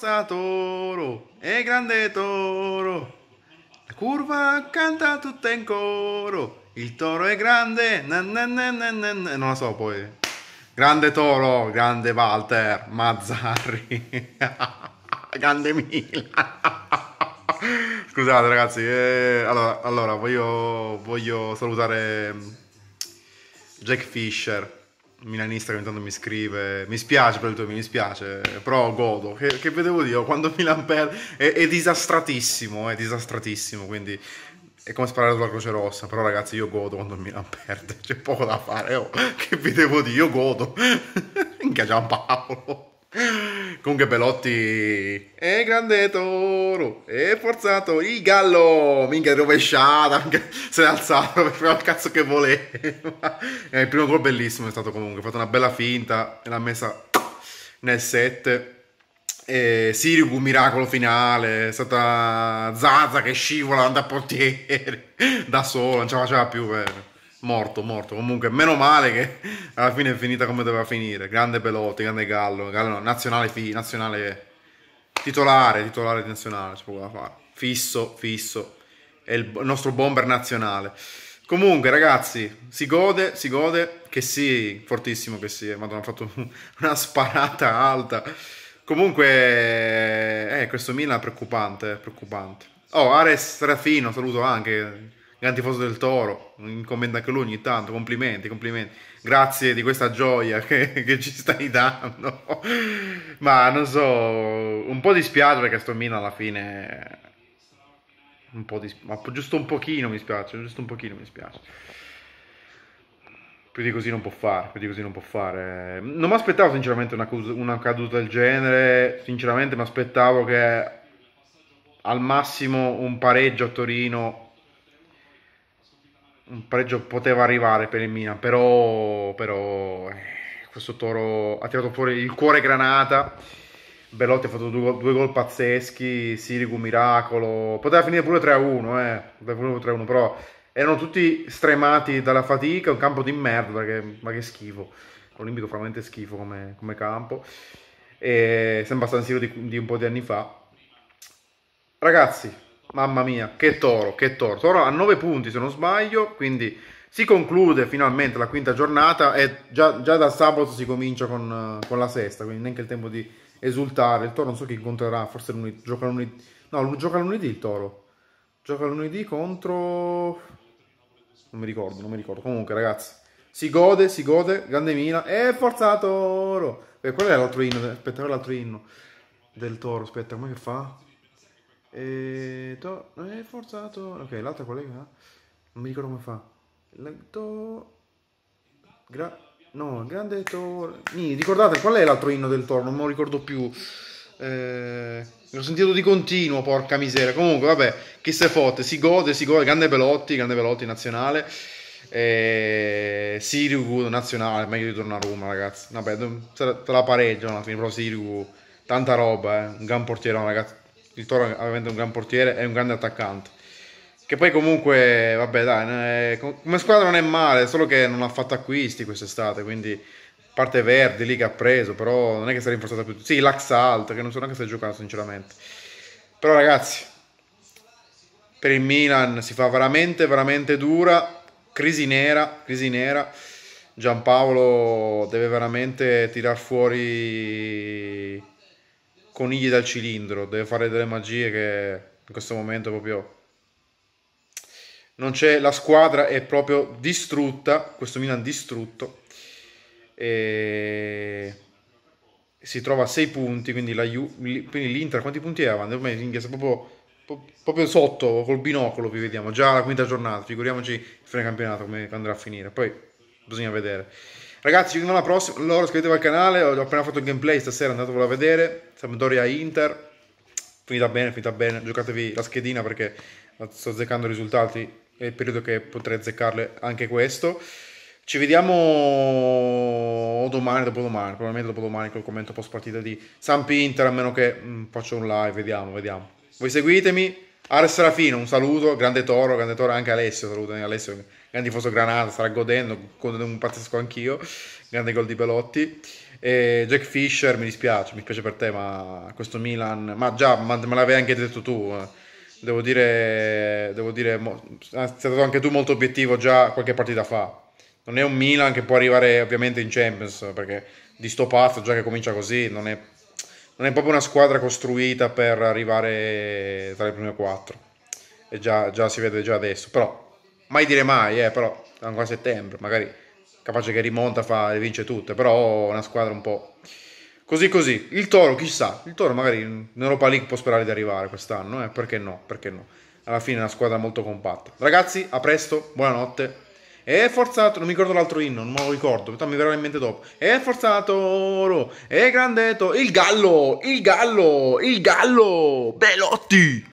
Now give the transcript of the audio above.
Forza Toro, e grande toro. La curva canta tutta in coro. Il toro è grande. Nan nan nan non lo so poi. Grande toro, grande Walter Mazzarri. grande Milan. Scusate ragazzi, eh, allora, allora voglio, voglio salutare mm, Jack Fisher milanista che ogni tanto mi scrive mi spiace per il tuo mi dispiace però godo che, che vedevo io quando Milan perde è, è, disastratissimo è disastratissimo quindi è come sparare sulla Croce Rossa però ragazzi io godo quando Milan perde c'è poco da fare oh, che vedevo io godo minchia Paolo Comunque Belotti è grande toro, è forzato, il gallo, minchia rovesciata, minchia, se l'è alzato per fare il cazzo che voleva. Eh, il primo gol bellissimo è stato comunque, ha fatto una bella finta, l'ha messa nel 7. Eh, Sirigu miracolo finale, è stata Zaza che scivola, andando a portiere da solo, non ce la faceva più. Eh morto, morto. Comunque, meno male che alla fine è finita come doveva finire. Grande Pelotti, grande Gallo, Gallo nazionale, fi, nazionale titolare, titolare nazionale, ci poteva fare. Fisso, fisso. È il, nostro bomber nazionale. Comunque, ragazzi, si gode, si gode. Che sì, fortissimo che sì. Eh. Madonna, ha fatto una sparata alta. Comunque, eh, questo Milan è preoccupante, preoccupante. Oh, Ares Rafino, saluto anche gran tifoso del Toro, commenta anche lui ogni tanto, complimenti, complimenti, grazie di questa gioia che, che ci stai dando, ma non so, un po' dispiace perché sto Mina alla fine, un po' di, ma giusto un pochino mi spiace, giusto un pochino mi spiace. Più di così non può fare, più di così non può fare. Non mi aspettavo sinceramente una, una caduta del genere, sinceramente mi aspettavo che al massimo un pareggio a Torino un pareggio poteva arrivare per il Milan, però, però eh, questo Toro ha tirato fuori il cuore granata. Bellotti ha fatto due, due gol pazzeschi, Sirigu miracolo, poteva finire pure 3-1, eh, 3-1, però erano tutti stremati dalla fatica, un campo di merda, perché, ma che schifo, l'Olimpico veramente schifo come, come campo, e sembra San Siro di, di un po' di anni fa. Ragazzi, Mamma mia, che toro, che toro. Toro a 9 punti se non sbaglio, quindi si conclude finalmente la quinta giornata e già, già da sabato si comincia con, eh, con, la sesta, quindi neanche il tempo di esultare. Il toro non so chi incontrerà, forse lunedì, gioca lunedì. No, gioca lunedì il toro. Gioca lunedì contro... Non mi ricordo, non mi ricordo. Comunque ragazzi, si gode, si gode, grande Mina. E forza Toro! E eh, qual è l'altro inno, aspetta, l'altro inno del toro, aspetta, come che fa? E to, è forzato. Ok, l'altra collega. Non mi ricordo come fa. La, to, gra, no, grande to. Mi ricordate qual è l'altro inno del toro? Non me lo ricordo più. Eh, l'ho sentito di continuo, porca miseria. Comunque, vabbè, chi se fotte, si gode, si gode. Grande Belotti, grande Belotti nazionale. Eh, Sirigu nazionale, meglio di tornare a Roma, ragazzi. Vabbè, te la pareggiano alla fine, però Sirigu, tanta roba, eh. un gran portiere, ragazzi il Toro avendo un gran portiere e un grande attaccante. Che poi comunque, vabbè dai, come squadra non è male, solo che non ha fatto acquisti quest'estate, quindi parte Verdi lì che ha preso, però non è che si è rinforzata più. Sì, l'Axalt, che non so neanche se è giocato sinceramente. Però ragazzi, per il Milan si fa veramente, veramente dura, crisi nera, crisi nera. Giampaolo deve veramente tirar fuori conigli dal cilindro, deve fare delle magie che in questo momento proprio non c'è, la squadra è proprio distrutta, questo Milan distrutto e si trova a 6 punti, quindi, la Ju, quindi l'Inter quanti punti è avanti? Ormai l'Inghia proprio, proprio sotto col binocolo vi vediamo, già la quinta giornata, figuriamoci il fine campionato come andrà a finire, poi bisogna vedere. Ragazzi, ci vediamo alla prossima. Allora, iscrivetevi al canale. Ho appena fatto il gameplay stasera, andatevelo a vedere. Sampdoria Inter. Finita bene, finita bene. Giocatevi la schedina perché sto azzeccando i risultati. È il periodo che potrei azzeccarle anche questo. Ci vediamo domani, dopodomani, probabilmente dopodomani col commento post partita di Sampi Inter, a meno che mh, mm, faccio un live, vediamo, vediamo. Voi seguitemi, Ares Serafino, un saluto, grande toro, grande toro anche Alessio, saluto Alessio, grande tifoso Granata, starà godendo, con un pazzesco anch'io, grande gol di Pelotti. E Jack Fisher, mi dispiace, mi dispiace per te, ma questo Milan, ma già, ma, me l'avevi anche detto tu, eh. devo dire, devo dire, sei stato anche tu molto obiettivo già qualche partita fa. Non è un Milan che può arrivare ovviamente in Champions, perché di sto pazzo, già che comincia così, non è non è proprio una squadra costruita per arrivare tra le prime quattro. E già, già si vede già adesso. Però, mai dire mai, eh, però, ancora a settembre, magari capace che rimonta fa, e vince tutte. Però una squadra un po'... Così così, il Toro chissà, il Toro magari in Europa League può sperare di arrivare quest'anno, eh? perché no, perché no. Alla fine è una squadra molto compatta. Ragazzi, a presto, buonanotte è forzato, non mi ricordo l'altro inno, non me lo ricordo, mi verrà in mente dopo. È forzato, è grandetto, il gallo, il gallo, il gallo, Belotti.